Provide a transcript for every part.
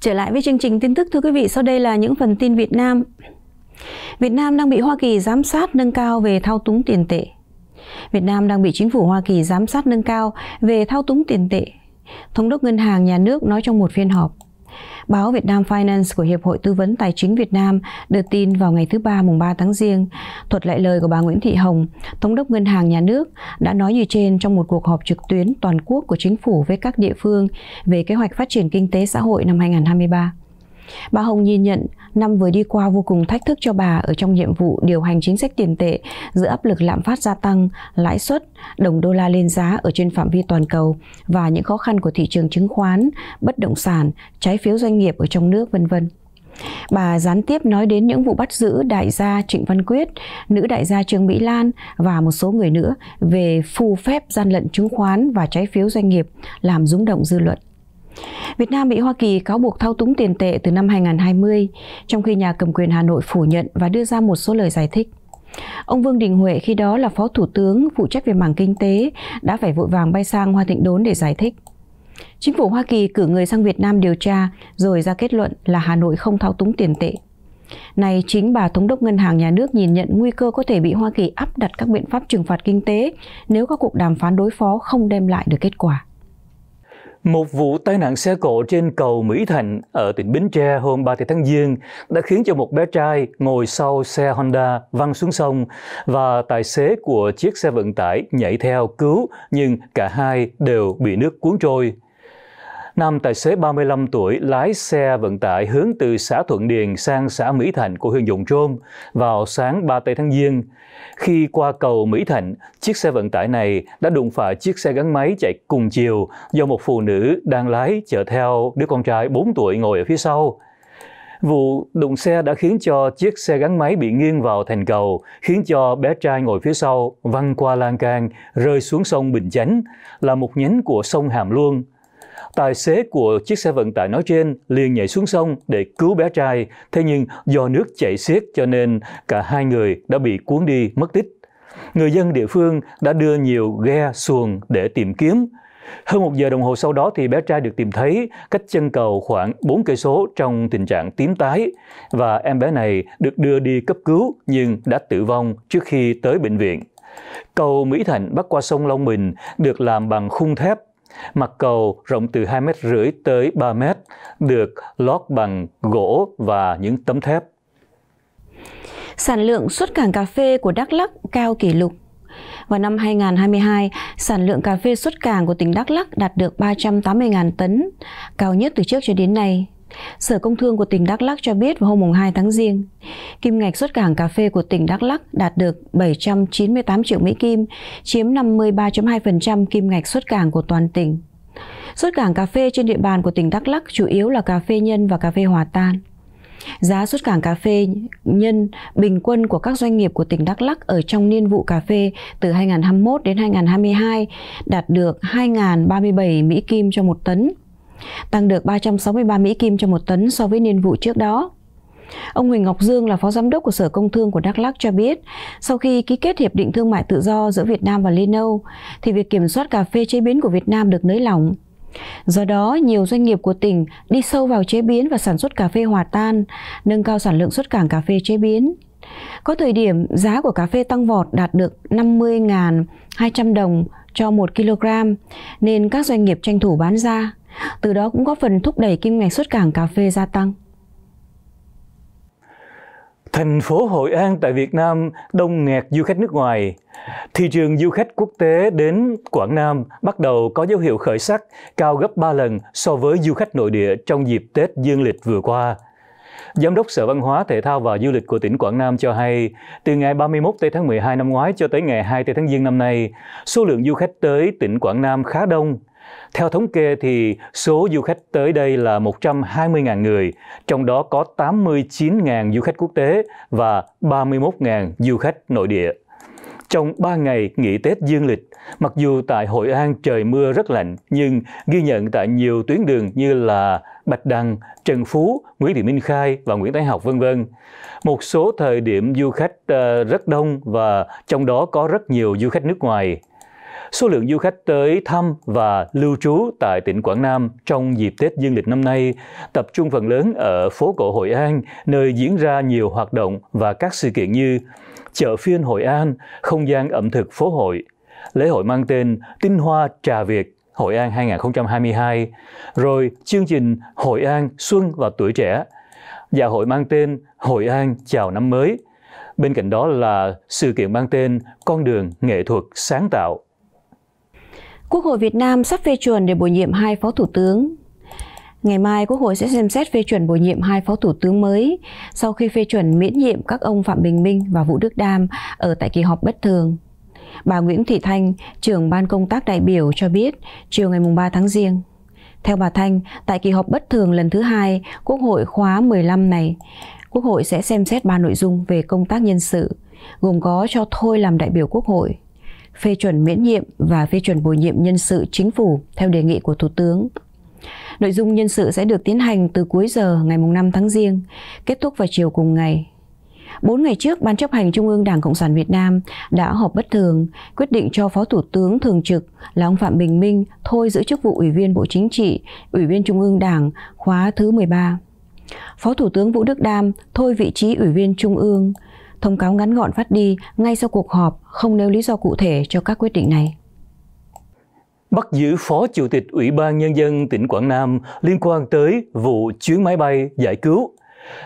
Trở lại với chương trình tin tức thưa quý vị, sau đây là những phần tin Việt Nam. Việt Nam đang bị Hoa Kỳ giám sát nâng cao về thao túng tiền tệ. Việt Nam đang bị chính phủ Hoa Kỳ giám sát nâng cao về thao túng tiền tệ. Thống đốc Ngân hàng Nhà nước nói trong một phiên họp. Báo Việt Nam Finance của Hiệp hội Tư vấn Tài chính Việt Nam đưa tin vào ngày thứ Ba mùng 3 tháng Giêng, thuật lại lời của bà Nguyễn Thị Hồng, Thống đốc Ngân hàng Nhà nước, đã nói như trên trong một cuộc họp trực tuyến toàn quốc của chính phủ với các địa phương về kế hoạch phát triển kinh tế xã hội năm 2023. Bà Hồng nhìn nhận năm vừa đi qua vô cùng thách thức cho bà ở trong nhiệm vụ điều hành chính sách tiền tệ giữa áp lực lạm phát gia tăng, lãi suất, đồng đô la lên giá ở trên phạm vi toàn cầu và những khó khăn của thị trường chứng khoán, bất động sản, trái phiếu doanh nghiệp ở trong nước vân vân. Bà gián tiếp nói đến những vụ bắt giữ đại gia Trịnh Văn Quyết, nữ đại gia Trương Mỹ Lan và một số người nữa về phù phép gian lận chứng khoán và trái phiếu doanh nghiệp làm rúng động dư luận. Việt Nam bị Hoa Kỳ cáo buộc thao túng tiền tệ từ năm 2020, trong khi nhà cầm quyền Hà Nội phủ nhận và đưa ra một số lời giải thích. Ông Vương Đình Huệ khi đó là Phó Thủ tướng phụ trách về mảng kinh tế đã phải vội vàng bay sang Hoa Thịnh Đốn để giải thích. Chính phủ Hoa Kỳ cử người sang Việt Nam điều tra rồi ra kết luận là Hà Nội không thao túng tiền tệ. Này chính bà Thống đốc Ngân hàng Nhà nước nhìn nhận nguy cơ có thể bị Hoa Kỳ áp đặt các biện pháp trừng phạt kinh tế nếu các cuộc đàm phán đối phó không đem lại được kết quả. Một vụ tai nạn xe cộ trên cầu Mỹ Thành ở tỉnh Bến Tre hôm 30 tháng Giêng đã khiến cho một bé trai ngồi sau xe Honda văng xuống sông và tài xế của chiếc xe vận tải nhảy theo cứu nhưng cả hai đều bị nước cuốn trôi. Nam tài xế 35 tuổi lái xe vận tải hướng từ xã Thuận Điền sang xã Mỹ Thạnh của huyện Dòng Trôm vào sáng 3 tây tháng Giêng. Khi qua cầu Mỹ Thạnh, chiếc xe vận tải này đã đụng phải chiếc xe gắn máy chạy cùng chiều do một phụ nữ đang lái chở theo đứa con trai 4 tuổi ngồi ở phía sau. Vụ đụng xe đã khiến cho chiếc xe gắn máy bị nghiêng vào thành cầu, khiến cho bé trai ngồi phía sau văng qua lan can, rơi xuống sông Bình Chánh, là một nhánh của sông Hàm Luông. Tài xế của chiếc xe vận tải nói trên liền nhảy xuống sông để cứu bé trai, thế nhưng do nước chảy xiết cho nên cả hai người đã bị cuốn đi mất tích. Người dân địa phương đã đưa nhiều ghe xuồng để tìm kiếm. Hơn một giờ đồng hồ sau đó thì bé trai được tìm thấy cách chân cầu khoảng 4 cây số trong tình trạng tím tái và em bé này được đưa đi cấp cứu nhưng đã tử vong trước khi tới bệnh viện. Cầu Mỹ Thạnh bắc qua sông Long Bình được làm bằng khung thép Mặt cầu rộng từ 2 mét rưỡi tới 3 mét được lót bằng gỗ và những tấm thép. Sản lượng xuất cảng cà phê của Đắk Lắk cao kỷ lục. Vào năm 2022, sản lượng cà phê xuất cảng của tỉnh Đắk Lắk đạt được 380.000 tấn, cao nhất từ trước cho đến nay. Sở Công Thương của tỉnh Đắk Lắk cho biết vào hôm 2 tháng Giêng, kim ngạch xuất cảng cà phê của tỉnh Đắk Lắk đạt được 798 triệu Mỹ Kim, chiếm 53.2% kim ngạch xuất cảng của toàn tỉnh. Xuất cảng cà phê trên địa bàn của tỉnh Đắk Lắk chủ yếu là cà phê nhân và cà phê hòa tan. Giá xuất cảng cà phê nhân bình quân của các doanh nghiệp của tỉnh Đắk Lắk ở trong niên vụ cà phê từ 2021 đến 2022 đạt được 2.037 Mỹ Kim cho một tấn, tăng được 363 Mỹ Kim cho một tấn so với niên vụ trước đó. Ông Huỳnh Ngọc Dương là Phó Giám đốc của Sở Công Thương của Đắk lắc cho biết, sau khi ký kết Hiệp định Thương mại Tự do giữa Việt Nam và liên âu thì việc kiểm soát cà phê chế biến của Việt Nam được nới lỏng. Do đó, nhiều doanh nghiệp của tỉnh đi sâu vào chế biến và sản xuất cà phê hòa tan, nâng cao sản lượng xuất cảng cà phê chế biến. Có thời điểm giá của cà phê tăng vọt đạt được 50.200 đồng cho 1 kg, nên các doanh nghiệp tranh thủ bán ra từ đó cũng góp phần thúc đẩy kim ngạch xuất cảng cà phê gia tăng. Thành phố Hội An tại Việt Nam đông nghẹt du khách nước ngoài. Thị trường du khách quốc tế đến Quảng Nam bắt đầu có dấu hiệu khởi sắc, cao gấp 3 lần so với du khách nội địa trong dịp Tết dương lịch vừa qua. Giám đốc Sở Văn hóa, Thể thao và Du lịch của tỉnh Quảng Nam cho hay, từ ngày 31 Tây tháng 12 năm ngoái cho tới ngày 2 Tây tháng Giêng năm nay, số lượng du khách tới tỉnh Quảng Nam khá đông. Theo thống kê thì số du khách tới đây là 120.000 người, trong đó có 89.000 du khách quốc tế và 31.000 du khách nội địa. Trong 3 ngày nghỉ Tết dương lịch, mặc dù tại Hội An trời mưa rất lạnh, nhưng ghi nhận tại nhiều tuyến đường như là Bạch Đằng, Trần Phú, Nguyễn Thị Minh Khai và Nguyễn Thái Học vân vân. Một số thời điểm du khách ờ, rất đông và trong đó có rất nhiều du khách nước ngoài. Số lượng du khách tới thăm và lưu trú tại tỉnh Quảng Nam trong dịp Tết Dương lịch năm nay tập trung phần lớn ở phố cổ Hội An, nơi diễn ra nhiều hoạt động và các sự kiện như chợ phiên Hội An, không gian ẩm thực phố hội, lễ hội mang tên Tinh Hoa Trà Việt Hội An 2022, rồi chương trình Hội An Xuân và Tuổi Trẻ, dạ hội mang tên Hội An Chào Năm Mới. Bên cạnh đó là sự kiện mang tên Con đường nghệ thuật sáng tạo Quốc hội Việt Nam sắp phê chuẩn để bổ nhiệm hai phó thủ tướng. Ngày mai, Quốc hội sẽ xem xét phê chuẩn bổ nhiệm hai phó thủ tướng mới sau khi phê chuẩn miễn nhiệm các ông Phạm Bình Minh và Vũ Đức Đam ở tại kỳ họp bất thường. Bà Nguyễn Thị Thanh, trưởng ban công tác đại biểu cho biết chiều ngày 3 tháng riêng, Theo bà Thanh, tại kỳ họp bất thường lần thứ hai Quốc hội khóa 15 này, Quốc hội sẽ xem xét ba nội dung về công tác nhân sự, gồm có cho thôi làm đại biểu Quốc hội, phê chuẩn miễn nhiệm và phê chuẩn bổ nhiệm nhân sự chính phủ theo đề nghị của Thủ tướng. Nội dung nhân sự sẽ được tiến hành từ cuối giờ ngày 5 tháng Giêng, kết thúc vào chiều cùng ngày. Bốn ngày trước, Ban chấp hành Trung ương Đảng Cộng sản Việt Nam đã họp bất thường, quyết định cho Phó Thủ tướng Thường trực là ông Phạm Bình Minh thôi giữ chức vụ Ủy viên Bộ Chính trị, Ủy viên Trung ương Đảng khóa thứ 13. Phó Thủ tướng Vũ Đức Đam thôi vị trí Ủy viên Trung ương, Thông cáo ngắn gọn phát đi ngay sau cuộc họp không nêu lý do cụ thể cho các quyết định này. Bắt giữ Phó Chủ tịch Ủy ban Nhân dân tỉnh Quảng Nam liên quan tới vụ chuyến máy bay giải cứu.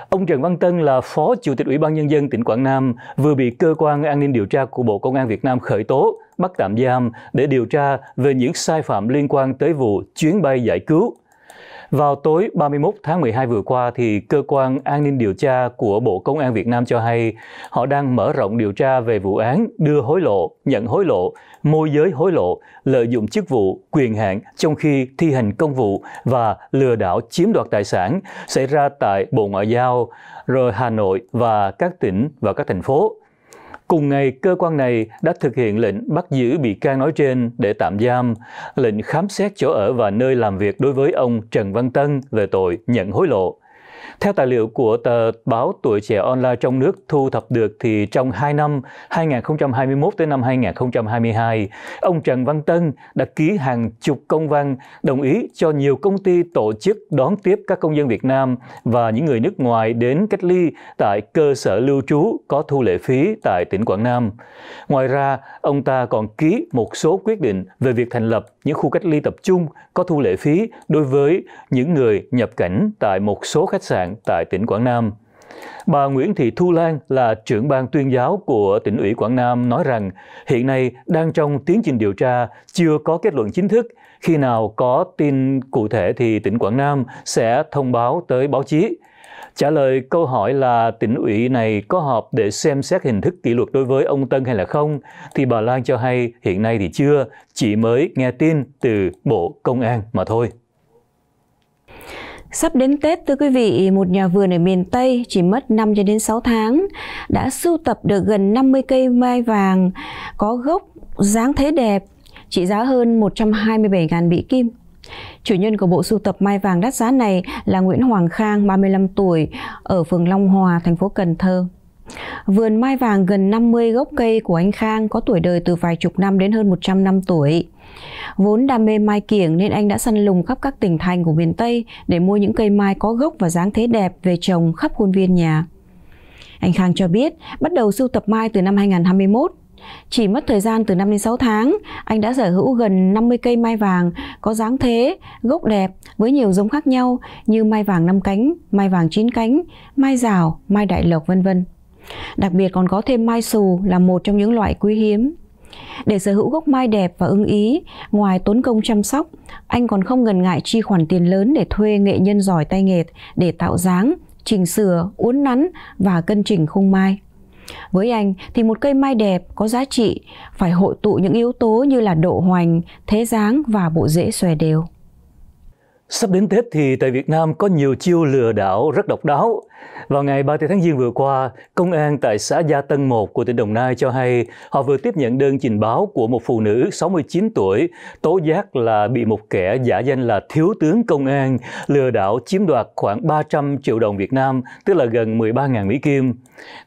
Ông Trần Văn Tân là Phó Chủ tịch Ủy ban Nhân dân tỉnh Quảng Nam vừa bị Cơ quan An ninh điều tra của Bộ Công an Việt Nam khởi tố, bắt tạm giam để điều tra về những sai phạm liên quan tới vụ chuyến bay giải cứu. Vào tối 31 tháng 12 vừa qua, thì Cơ quan An ninh điều tra của Bộ Công an Việt Nam cho hay họ đang mở rộng điều tra về vụ án đưa hối lộ, nhận hối lộ, môi giới hối lộ, lợi dụng chức vụ, quyền hạn trong khi thi hành công vụ và lừa đảo chiếm đoạt tài sản xảy ra tại Bộ Ngoại giao, rồi Hà Nội và các tỉnh và các thành phố. Cùng ngày, cơ quan này đã thực hiện lệnh bắt giữ bị can nói trên để tạm giam, lệnh khám xét chỗ ở và nơi làm việc đối với ông Trần Văn Tân về tội nhận hối lộ. Theo tài liệu của tờ báo Tuổi Trẻ Online trong nước thu thập được thì trong 2 năm 2021 tới năm 2022, ông Trần Văn Tân đã ký hàng chục công văn đồng ý cho nhiều công ty tổ chức đón tiếp các công dân Việt Nam và những người nước ngoài đến cách ly tại cơ sở lưu trú có thu lệ phí tại tỉnh Quảng Nam. Ngoài ra, ông ta còn ký một số quyết định về việc thành lập những khu cách ly tập trung có thu lệ phí đối với những người nhập cảnh tại một số khách sạn sản tại tỉnh Quảng Nam. Bà Nguyễn Thị Thu Lan là trưởng ban tuyên giáo của tỉnh ủy Quảng Nam nói rằng hiện nay đang trong tiến trình điều tra chưa có kết luận chính thức. Khi nào có tin cụ thể thì tỉnh Quảng Nam sẽ thông báo tới báo chí. Trả lời câu hỏi là tỉnh ủy này có họp để xem xét hình thức kỷ luật đối với ông Tân hay là không, thì bà Lan cho hay hiện nay thì chưa, chỉ mới nghe tin từ Bộ Công an mà thôi. Sắp đến Tết thưa quý vị, một nhà vườn ở miền Tây chỉ mất 5 cho đến 6 tháng đã sưu tập được gần 50 cây mai vàng có gốc dáng thế đẹp, trị giá hơn 127.000 Mỹ kim. Chủ nhân của bộ sưu tập mai vàng đắt giá này là Nguyễn Hoàng Khang, 35 tuổi, ở phường Long Hòa, thành phố Cần Thơ. Vườn mai vàng gần 50 gốc cây của anh Khang có tuổi đời từ vài chục năm đến hơn 100 năm tuổi. Vốn đam mê mai kiểng nên anh đã săn lùng khắp các tỉnh thành của miền Tây để mua những cây mai có gốc và dáng thế đẹp về trồng khắp khuôn viên nhà. Anh Khang cho biết, bắt đầu sưu tập mai từ năm 2021. Chỉ mất thời gian từ 5 đến 6 tháng, anh đã sở hữu gần 50 cây mai vàng có dáng thế, gốc đẹp với nhiều giống khác nhau như mai vàng 5 cánh, mai vàng 9 cánh, mai rào, mai đại lộc vân vân. Đặc biệt còn có thêm mai xù là một trong những loại quý hiếm để sở hữu gốc mai đẹp và ưng ý, ngoài tốn công chăm sóc, anh còn không ngần ngại chi khoản tiền lớn để thuê nghệ nhân giỏi tay nghề để tạo dáng, chỉnh sửa, uốn nắn và cân chỉnh khung mai. Với anh thì một cây mai đẹp có giá trị phải hội tụ những yếu tố như là độ hoành, thế dáng và bộ rễ xòe đều. Sắp đến Tết thì tại Việt Nam có nhiều chiêu lừa đảo rất độc đáo. Vào ngày 30 tháng Giêng vừa qua, công an tại xã Gia Tân 1 của tỉnh Đồng Nai cho hay họ vừa tiếp nhận đơn trình báo của một phụ nữ 69 tuổi tố giác là bị một kẻ giả danh là thiếu tướng công an lừa đảo chiếm đoạt khoảng 300 triệu đồng Việt Nam, tức là gần 13.000 Mỹ Kim.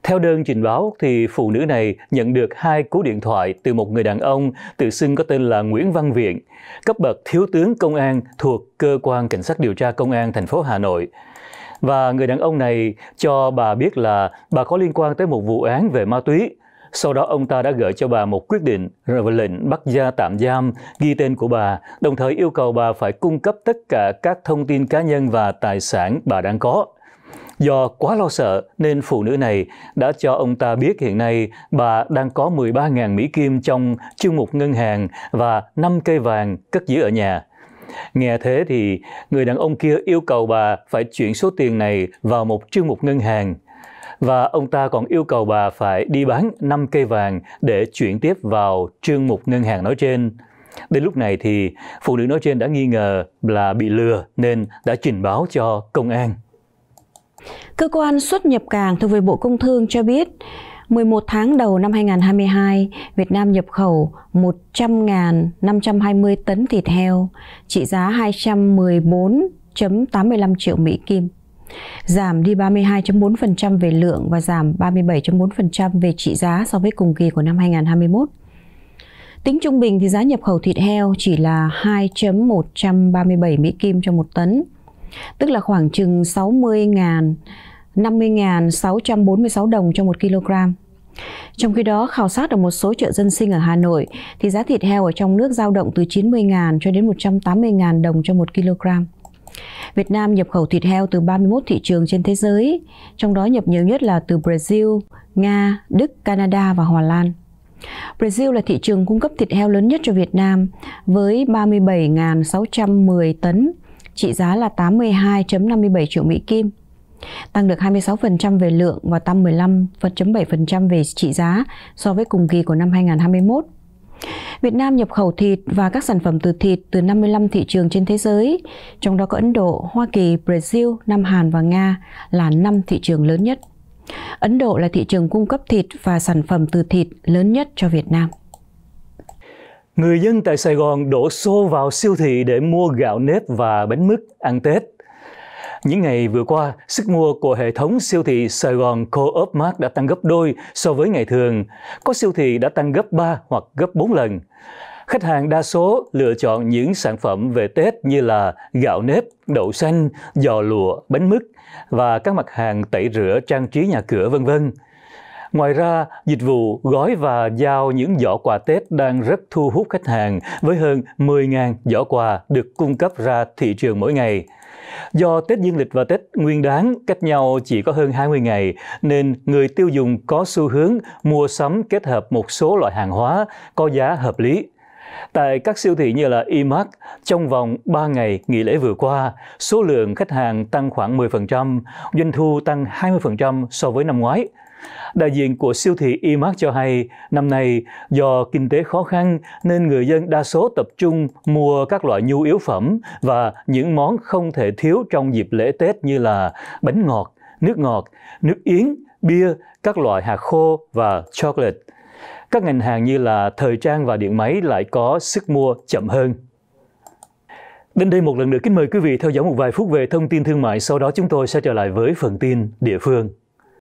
Theo đơn trình báo thì phụ nữ này nhận được hai cú điện thoại từ một người đàn ông tự xưng có tên là Nguyễn Văn Viện, cấp bậc thiếu tướng công an thuộc cơ quan cảnh sát điều tra công an thành phố Hà Nội. Và người đàn ông này cho bà biết là bà có liên quan tới một vụ án về ma túy. Sau đó ông ta đã gửi cho bà một quyết định rồi lệnh bắt ra tạm giam, ghi tên của bà, đồng thời yêu cầu bà phải cung cấp tất cả các thông tin cá nhân và tài sản bà đang có. Do quá lo sợ nên phụ nữ này đã cho ông ta biết hiện nay bà đang có 13.000 Mỹ Kim trong chương mục ngân hàng và 5 cây vàng cất giữ ở nhà. Nghe thế thì người đàn ông kia yêu cầu bà phải chuyển số tiền này vào một chương mục ngân hàng. Và ông ta còn yêu cầu bà phải đi bán 5 cây vàng để chuyển tiếp vào chương mục ngân hàng nói trên. Đến lúc này thì phụ nữ nói trên đã nghi ngờ là bị lừa nên đã trình báo cho công an. Cơ quan xuất nhập cảng thuộc về Bộ Công Thương cho biết, 11 tháng đầu năm 2022, Việt Nam nhập khẩu 100.520 tấn thịt heo, trị giá 214.85 triệu Mỹ Kim, giảm đi 32.4% về lượng và giảm 37.4% về trị giá so với cùng kỳ của năm 2021. Tính trung bình thì giá nhập khẩu thịt heo chỉ là 2.137 Mỹ Kim cho một tấn, tức là khoảng chừng 60.000 50.646 đồng cho 1 kg. Trong khi đó, khảo sát ở một số chợ dân sinh ở Hà Nội thì giá thịt heo ở trong nước dao động từ 90.000 cho đến 180.000 đồng cho 1 kg. Việt Nam nhập khẩu thịt heo từ 31 thị trường trên thế giới, trong đó nhập nhiều nhất là từ Brazil, Nga, Đức, Canada và Hà Lan. Brazil là thị trường cung cấp thịt heo lớn nhất cho Việt Nam với 37.610 tấn, trị giá là 82.57 triệu Mỹ Kim tăng được 26% về lượng và tăng 15,7% về trị giá so với cùng kỳ của năm 2021. Việt Nam nhập khẩu thịt và các sản phẩm từ thịt từ 55 thị trường trên thế giới, trong đó có Ấn Độ, Hoa Kỳ, Brazil, Nam Hàn và Nga là 5 thị trường lớn nhất. Ấn Độ là thị trường cung cấp thịt và sản phẩm từ thịt lớn nhất cho Việt Nam. Người dân tại Sài Gòn đổ xô vào siêu thị để mua gạo nếp và bánh mứt ăn Tết. Những ngày vừa qua, sức mua của hệ thống siêu thị Sài Gòn Co-op Mart đã tăng gấp đôi so với ngày thường. Có siêu thị đã tăng gấp 3 hoặc gấp 4 lần. Khách hàng đa số lựa chọn những sản phẩm về Tết như là gạo nếp, đậu xanh, giò lụa, bánh mứt và các mặt hàng tẩy rửa trang trí nhà cửa vân vân. Ngoài ra, dịch vụ gói và giao những giỏ quà Tết đang rất thu hút khách hàng với hơn 10.000 giỏ quà được cung cấp ra thị trường mỗi ngày. Do Tết Dương lịch và Tết Nguyên đán cách nhau chỉ có hơn 20 ngày, nên người tiêu dùng có xu hướng mua sắm kết hợp một số loại hàng hóa có giá hợp lý. Tại các siêu thị như là Imac, trong vòng 3 ngày nghỉ lễ vừa qua, số lượng khách hàng tăng khoảng 10%, doanh thu tăng 20% so với năm ngoái. Đại diện của siêu thị Imac cho hay, năm nay do kinh tế khó khăn nên người dân đa số tập trung mua các loại nhu yếu phẩm và những món không thể thiếu trong dịp lễ Tết như là bánh ngọt, nước ngọt, nước yến, bia, các loại hạt khô và chocolate. Các ngành hàng như là thời trang và điện máy lại có sức mua chậm hơn. Đến đây một lần nữa kính mời quý vị theo dõi một vài phút về thông tin thương mại, sau đó chúng tôi sẽ trở lại với phần tin địa phương.